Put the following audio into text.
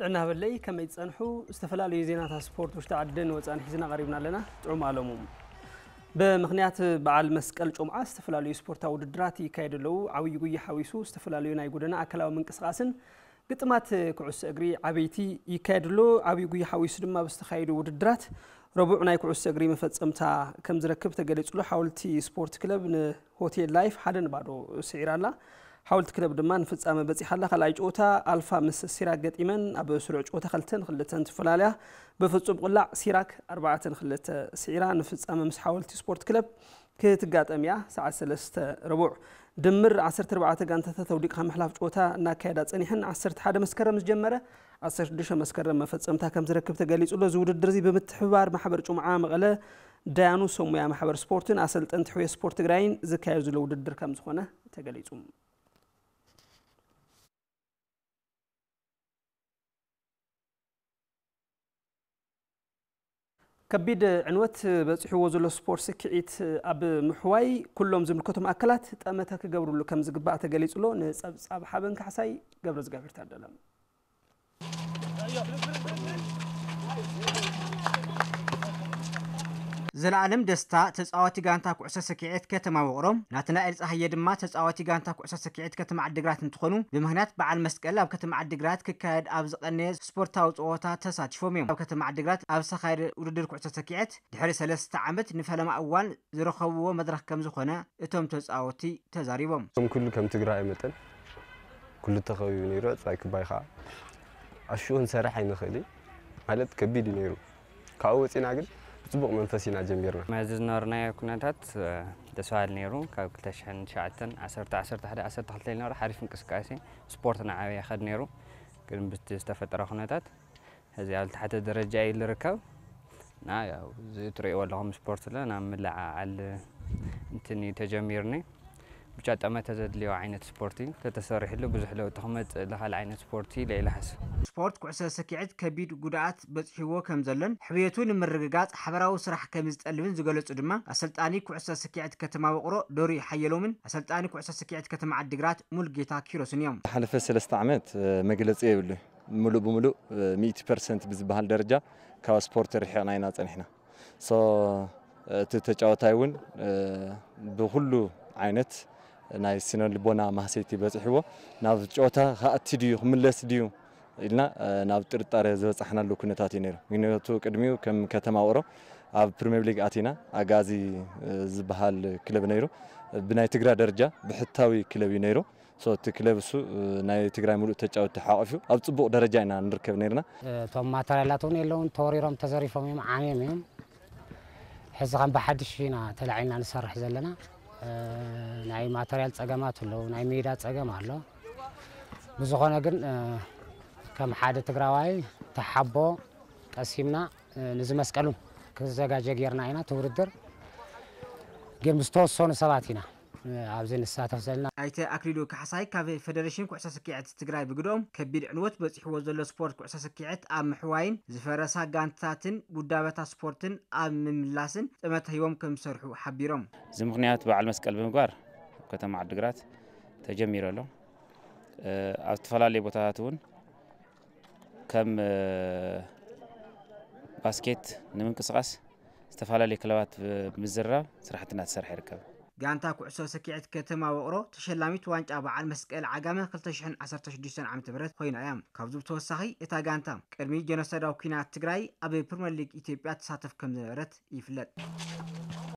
ጥዕና በለይ ከመይ ዝፀንሑ ዝተፈላለዩ ዜናታት ስፖርት ውሽጢ ዓድን ወፃን ሒዝና ቀሪብና ኣለና ጥዑም ኣለሙ ብምክንያት በዓል መስቀል ጮምዓ ዝተፈላለዩ ስፖርታዊ ውድድራት ይካየድ ኣለው ዓብይ ጉያ ሓዊሱ ዝተፈላለዩ ናይ ጎደና ኣካላዊ ምንቅስቃስን ግጥማት ኩዕሶ እግሪ ዓበይቲ ይካየድ ኣሎ ዓብይ ጉያ ሓዊሱ ድማ ብዝተካየዱ ውድድራት ረቡዕ ናይ ኩዕሶ እግሪ መፈፀምታ ከም ዝረክብ ተገሊጹሉ ሓወልቲ ስፖርት ክለብ ንሆቴል ላይፍ ሓደ ንባዶ ስዒራ ኣላ حاولت كتب دمان فتصامه بصيحه خلای ጨዋታ አልፋ ምስ ሲራክ ገጢመን ኣብ ስሩዕ ጨዋታ ክልተን ክልተን ተፈላለያ ብፍጹም ቁላዕ ሲራክ 4 ክልተ ሲራ ንፍጻመ ምስ ሓወልቲ ስፖርት ክለብ ክትጋጠም እያ ሰዓት 3 ርቡዕ ድምር 14 ጋንታታት ተውዲቕካ ምሕላፍ ጨዋታ እናካየዳ ፀኒሕን 11 መስከረም ዝጀመረ 16 መስከረም መፈፀምታ ከም ዝረክብ ተገሊጹ ኣሎ እዚ ውድድር እዚ ብምትሕባር ማሕበር ጭምዓ መቐለ ዳያኑ ሰሙያ ማሕበር ስፖርትን ኣሰልጠንቲ ሕየ ስፖርት ትግራይን ዝካየድ ዘሎ ውድድር ከም ዝኾነ ተገሊጹ ከቢድ ዕንወት በፂሕዎ ዘሎ ስፖርት ስክዒት ኣብ ምሕዋይ ኩሎም ዝምልከቶም ኣካላት ጠመተ ክገብርሉ ከም ዝግባእ ተገሊጹሎ ንጸብጻብ ሓበን ካሕሳይ ገብረ ዝጋብርታ ኣደለም زلالم دستا تسعواتي غانتا كوعسا سكيعيت كتما وغروم ناتنا إلس أحيي دما تسعواتي غانتا كوعسا سكيعيت كتما عدقرات نتخونو بمهنات بعال مسكالة بكتما عدقرات ككايد أبزق النيز سبورتاو تسعواتا تساتشفو ميوم بكتما عدقرات أبسا خير أردر كوعسا سكيعيت دحري سلس تعمت نفهل ما أول زرخوو مدرخ كمزوخونا إتوم تسعواتي تزاريبوم سم كل كم تقرأي متن كل تخوي نيرو تلايك بايخا أشو هنسرح هاي نخلي مالت كبير نيرو كاوة تيناقل بطبق منفسينا جميرنا ما زلنا كناتات دسوال نيرو كاكتشن شعتن عسرت عسرت حدا عسرت حتى لنا حريف انكسكاسي سبورتنا عاوية خد نيرو كن بستفت رخناتات هزي على تحت الدرجة اللي ركب نا يا زي ولا هم سبورت لنا نعمل على انتني تجميرني ብጫ ጫማ ተዘድልዮ ዓይነት ስፖርት እዩ ተተሰሪሕሉ ብዙሕ ለውጢ ክመፅእ ዝኽእል ዓይነት ስፖርት እዩ ለኢለ ሓስብ ስፖርት ኩዕሶ ሰኪዕት ከቢድ ጉድኣት በፅሒዎ ከም ዘሎን ሕብየቱ ንምርግጋፅ ሓበራዊ ስራሕ ከም ዝጠልብን ዝገለጹ ድማ ኣሰልጣኒ ኩዕሶ ሰኪዕት ከተማ ውቕሮ ዶሪ ሓየሎምን ኣሰልጣኒ ኩዕሶ ሰኪዕት ከተማ ዓዲግራት ሙልጌታ ኪሮስን እዮም ዝሓለፈ ሰለስተ ዓመት መግለፂ የብሉ ሙሉእ ብሙሉእ 100 ፐርሰንት ብዝበሃል ደረጃ ካብ ስፖርት ርሒቕና ኢና ፀኒሕና እቲ ተጫወታይ እውን ብኩሉ ዓይነት ናይ ስነ ልቦና ማህሰይቲ በፅሕዎ ናብ ጨወታ ከኣቲ ድዩ ክምለስ ድዩ ኢልና ናብ ጥርጣረ ዝበፃሕናሉ ኩነታት እዩ ነይሩ ምክንያቱ ቅድሚኡ ከም ከተማ ውቅሮ ኣብ ፕሪምየር ሊግ ኣቲና ኣጋዚ ዝበሃል ክለብ ነይሩ ብናይ ትግራይ ደረጃ ብሕታዊ ክለብ እዩ ነይሩ እቲ ክለብ እሱ ናይ ትግራይ ሙሉእ ተጫወቲ ሓቆፍ እዩ ኣብ ፅቡቅ ደረጃ ኢና ንርከብ ነርና እቶም ማተርያላት እውን የለውን ተወሪሮም ተዘሪፎም እዮም ዓምዮም እዮም ሕዚ ከም ብሓድሽ ኢና ተላዒልና ንሰርሕ ዘለና ናይ ማተርያል ፀገማት ኣለዉ ናይ ሜዳ ፀገም ኣሎ ብዝኾነ ግን ከም ሓደ ትግራዋይ ተሓቦ ቀሲምና ንዚ መስቀሉ ክዘጋጀ ጌርና ኢና እቲ ውድድር ግን ዝተወሰኑ ሰባት ኢና ኣብዚ ንሳተፍ ዘለና ኣይተ ኣክሊሉ ካሕሳይ ካብ ፌደሬሽን ኩዕሶ ስኪዐት ትግራይ ብግዶም ከቢድ ዕንወት በፂሕዎ ዘሎ ስፖርት ኩዕሶ ስኪዐት ኣብ ምሕዋይን ዝፈረሳ ጋንታትን ጉዳበታ ስፖርትን ኣብ ምምላስን ጥመት ሂቦም ከም ዝሰርሑ ሓቢሮም እዚ ምክንያት በዓል መስቀል ብምግባር ከተማ ዓዲግራት ተጀሚሩ ኣሎ ኣብ ዝተፈላለዩ ቦታታት እውን ከም ባስኬት ንምንቅስቃስ ዝተፈላለዩ ክለባት ምዝራብ ስራሕትና እናተሰርሐ ይርከብ ጋንታ ኩዕሶ ሰኪዕት ከተማ ውቅሮ ተሸላሚት ዋንጫ በዓል መስቀል ዓጋመ 216 ዓ ም ኮይና እያ ካብዚ ብተወሳኺ እታ ጋንታ ቅድሚ ጀኖሰዳዊ ኩናት ትግራይ ኣብ ፕሪምየር ሊግ ኢትዮጵያ ተሳተፍ ከም ዝነበረት ይፍለጥ